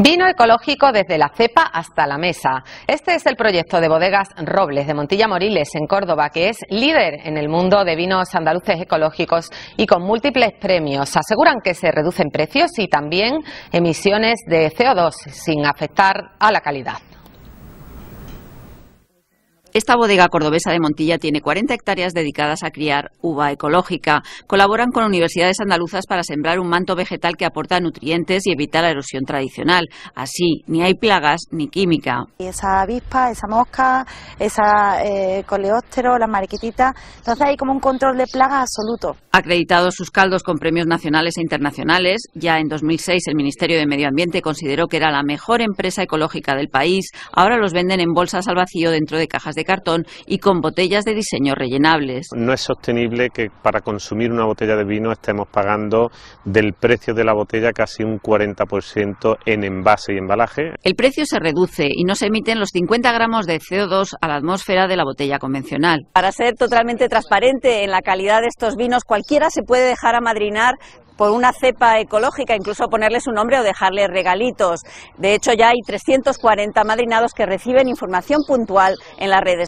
Vino ecológico desde la cepa hasta la mesa. Este es el proyecto de bodegas Robles de Montilla Moriles en Córdoba, que es líder en el mundo de vinos andaluces ecológicos y con múltiples premios. Aseguran que se reducen precios y también emisiones de CO2 sin afectar a la calidad. Esta bodega cordobesa de Montilla tiene 40 hectáreas dedicadas a criar uva ecológica. Colaboran con universidades andaluzas para sembrar un manto vegetal que aporta nutrientes y evita la erosión tradicional. Así, ni hay plagas ni química. esa avispa, esa mosca, esa coleóstero, eh, coleóptero, las mariquititas, entonces hay como un control de plagas absoluto. Acreditados sus caldos con premios nacionales e internacionales, ya en 2006 el Ministerio de Medio Ambiente consideró que era la mejor empresa ecológica del país. Ahora los venden en bolsas al vacío dentro de cajas de cartón y con botellas de diseño rellenables. No es sostenible que para consumir una botella de vino estemos pagando del precio de la botella casi un 40% en envase y embalaje. El precio se reduce y no se emiten los 50 gramos de CO2 a la atmósfera de la botella convencional. Para ser totalmente transparente en la calidad de estos vinos, cualquiera se puede dejar amadrinar por una cepa ecológica, incluso ponerle su nombre o dejarle regalitos. De hecho, ya hay 340 madrinados que reciben información puntual en las redes.